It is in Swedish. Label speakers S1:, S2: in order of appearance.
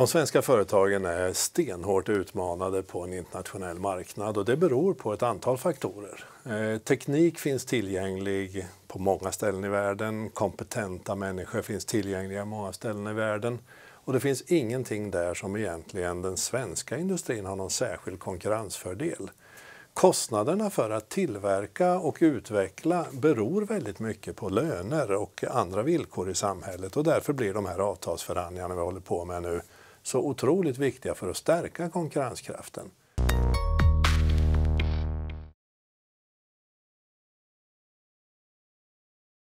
S1: De svenska företagen är stenhårt utmanade på en internationell marknad och det beror på ett antal faktorer. Eh, teknik finns tillgänglig på många ställen i världen. Kompetenta människor finns tillgängliga på många ställen i världen. Och det finns ingenting där som egentligen den svenska industrin har någon särskild konkurrensfördel. Kostnaderna för att tillverka och utveckla beror väldigt mycket på löner och andra villkor i samhället och därför blir de här avtalsförhandlingarna vi håller på med nu
S2: så otroligt viktiga för att stärka konkurrenskraften.